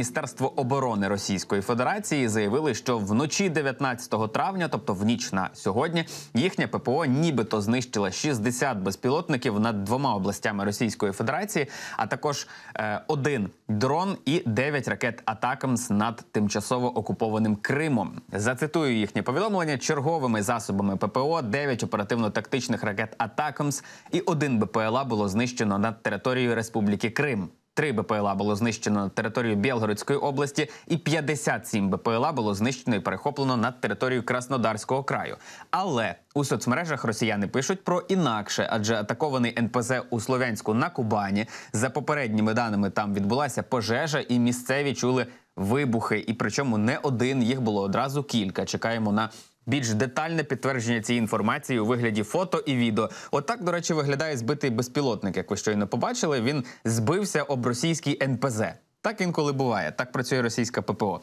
Міністерство оборони Російської Федерації заявили, що вночі 19 травня, тобто в ніч на сьогодні, їхнє ППО нібито знищило 60 безпілотників над двома областями Російської Федерації, а також е, один дрон і 9 ракет Атакамс над тимчасово окупованим Кримом. Зацитую їхнє повідомлення черговими засобами ППО, 9 оперативно-тактичних ракет Атакамс і один БПЛА було знищено над територією Республіки Крим. Три БПЛА було знищено на територію Білгородської області, і 57 БПЛА було знищено і перехоплено над територією Краснодарського краю. Але у соцмережах росіяни пишуть про інакше, адже атакований НПЗ у Слов'янську на Кубані за попередніми даними там відбулася пожежа, і місцеві чули вибухи. І причому не один їх було одразу кілька. Чекаємо на більш детальне підтвердження цієї інформації у вигляді фото і відео. Отак, до речі, виглядає збитий безпілотник. Як ви щойно побачили, він збився об російський НПЗ. Так інколи буває, так працює російська ППО.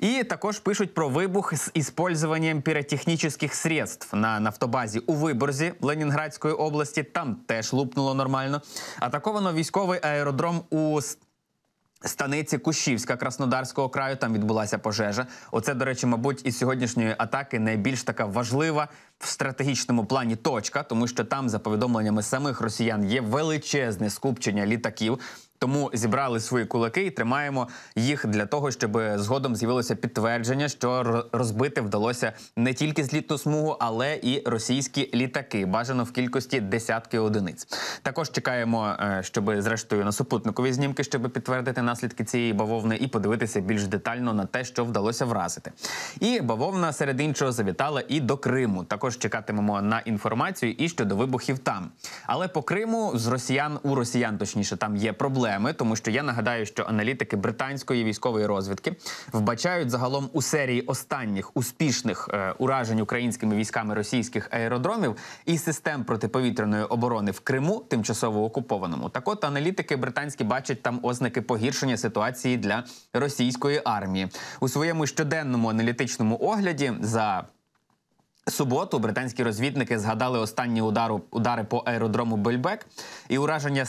І також пишуть про вибух з іспользуванням піротехнічних средств на нафтобазі у Виборзі Ленінградської області. Там теж лупнуло нормально. Атаковано військовий аеродром у Станиці Кущівська Краснодарського краю там відбулася пожежа. Оце, до речі, мабуть, із сьогоднішньої атаки найбільш така важлива в стратегічному плані точка, тому що там, за повідомленнями самих росіян, є величезне скупчення літаків. Тому зібрали свої кулаки і тримаємо їх для того, щоб згодом з'явилося підтвердження, що розбити вдалося не тільки злітну смугу, але і російські літаки. Бажано в кількості десятки одиниць. Також чекаємо, е, щоб зрештою на супутникові знімки, щоб підтвердити наслідки цієї бавовни, і подивитися більш детально на те, що вдалося вразити. І бавовна серед іншого завітала і до Криму. Також чекатимемо на інформацію і щодо вибухів там. Але по Криму з росіян у росіян, точніше, там є проблеми проблеми, тому що я нагадаю, що аналітики британської військової розвідки вбачають загалом у серії останніх успішних е, уражень українськими військами російських аеродромів і систем протиповітряної оборони в Криму, тимчасово окупованому. Так от аналітики британські бачать там ознаки погіршення ситуації для російської армії у своєму щоденному аналітичному огляді за Суботу британські розвідники згадали останні удару, удари по аеродрому Бельбек і ураження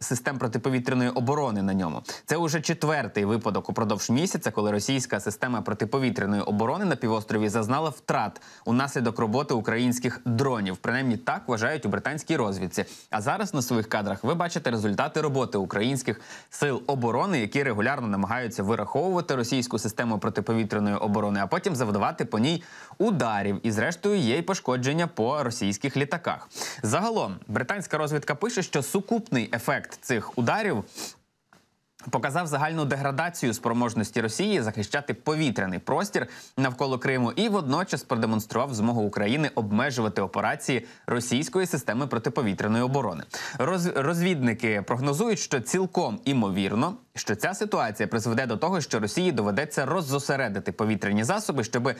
систем протиповітряної оборони на ньому. Це уже четвертий випадок упродовж місяця, коли російська система протиповітряної оборони на півострові зазнала втрат унаслідок роботи українських дронів. Принаймні так вважають у британській розвідці. А зараз на своїх кадрах ви бачите результати роботи українських сил оборони, які регулярно намагаються вираховувати російську систему протиповітряної оборони, а потім завдавати по ній ударів і зрештою зрештою є й пошкодження по російських літаках. Загалом британська розвідка пише, що сукупний ефект цих ударів. Показав загальну деградацію спроможності Росії захищати повітряний простір навколо Криму і водночас продемонстрував змогу України обмежувати операції російської системи протиповітряної оборони. Роз... Розвідники прогнозують, що цілком імовірно що ця ситуація призведе до того, що Росії доведеться роззосередити повітряні засоби, щоб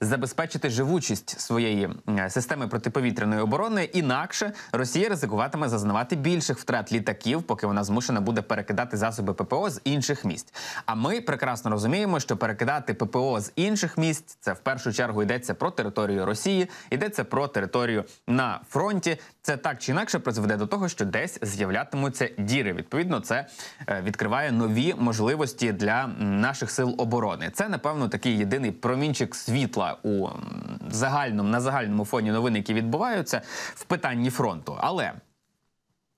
забезпечити живучість своєї системи протиповітряної оборони. Інакше Росія ризикуватиме зазнавати більших втрат літаків, поки вона змушена буде перекидати засоби ППО з інших місць. А ми прекрасно розуміємо, що перекидати ППО з інших місць це в першу чергу йдеться про територію Росії, йдеться про територію на фронті. Це так чи інакше призведе до того, що десь з'являтимуться діри. Відповідно, це е, відкриває нові можливості для наших сил оборони. Це, напевно, такий єдиний промінчик світла у загальному на загальному фоні новин, які відбуваються в питанні фронту. Але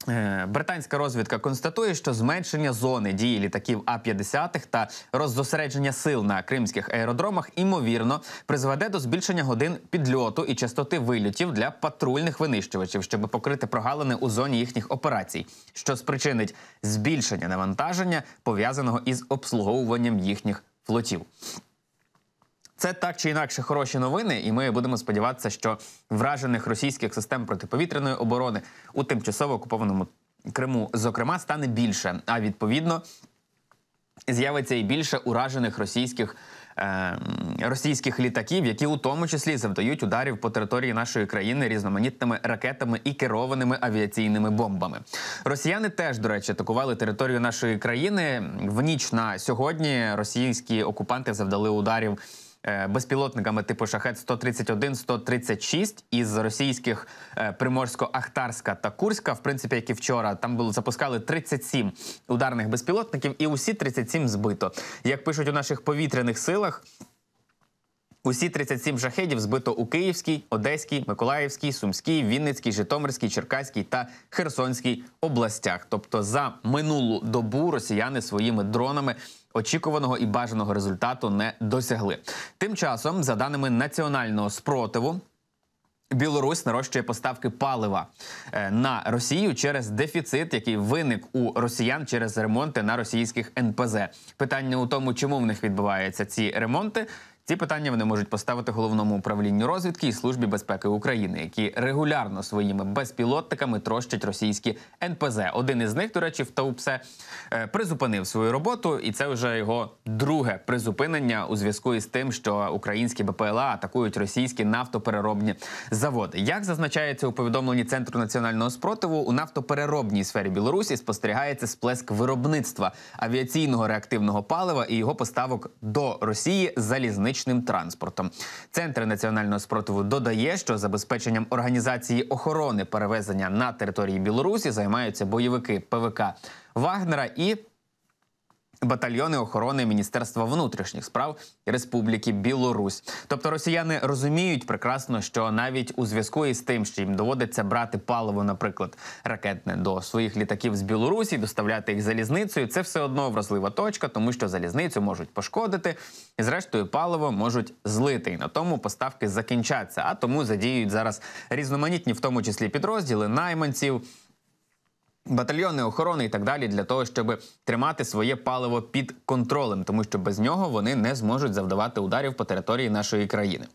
Е, британська розвідка констатує, що зменшення зони дії літаків а 50 та роззосередження сил на кримських аеродромах імовірно призведе до збільшення годин підльоту і частоти вильотів для патрульних винищувачів, щоб покрити прогалини у зоні їхніх операцій, що спричинить збільшення навантаження пов'язаного із обслуговуванням їхніх флотів. Це так чи інакше хороші новини, і ми будемо сподіватися, що вражених російських систем протиповітряної оборони у тимчасово окупованому Криму, зокрема, стане більше. А відповідно з'явиться і більше уражених російських е, російських літаків, які у тому числі завдають ударів по території нашої країни різноманітними ракетами і керованими авіаційними бомбами. Росіяни теж, до речі, атакували територію нашої країни в ніч на сьогодні. Російські окупанти завдали ударів. Е, безпілотниками типу шахет 131 136 із російських е, Приморсько-Ахтарська та Курська, в принципі, які вчора там було запускали 37 ударних безпілотників, і усі 37 збито. Як пишуть у наших повітряних силах. Усі 37 шахедів збито у Київській, Одеській, Миколаївській, Сумській, Вінницькій, Житомирській, Черкаській та Херсонській областях. Тобто за минулу добу росіяни своїми дронами очікуваного і бажаного результату не досягли. Тим часом, за даними національного спротиву. Білорусь нарощує поставки палива е, на Росію через дефіцит, який виник у росіян через ремонти на російських НПЗ. Питання у тому, чому в них відбуваються ці ремонти, ці питання вони можуть поставити головному управлінню розвідки і службі безпеки України, які регулярно своїми безпілотниками трощать російські НПЗ. Один із них, до речі, в Таупсе е, призупинив свою роботу, і це вже його друге призупинення у зв'язку із тим, що українські БПЛА атакують російські нафтопереробні заводи. Як зазначається у повідомленні центру національного спротиву, у нафтопереробній сфері Білорусі спостерігається сплеск виробництва авіаційного реактивного палива і його поставок до Росії залізничного публічним транспортом. Центр національного спротиву додає, що забезпеченням організації охорони перевезення на території Білорусі займаються бойовики ПВК Вагнера і батальйони охорони Міністерства внутрішніх справ Республіки Білорусь. Тобто росіяни розуміють прекрасно, що навіть у зв'язку із тим, що їм доводиться брати паливо, наприклад, ракетне до своїх літаків з Білорусі, доставляти їх залізницею. Це все одно вразлива точка, тому що залізницю можуть пошкодити, і зрештою паливо можуть злити. І на тому поставки закінчаться. А тому задіють зараз різноманітні, в тому числі підрозділи найманців батальйони охорони і так далі для того, щоб тримати своє паливо під контролем, тому що без нього вони не зможуть завдавати ударів по території нашої країни.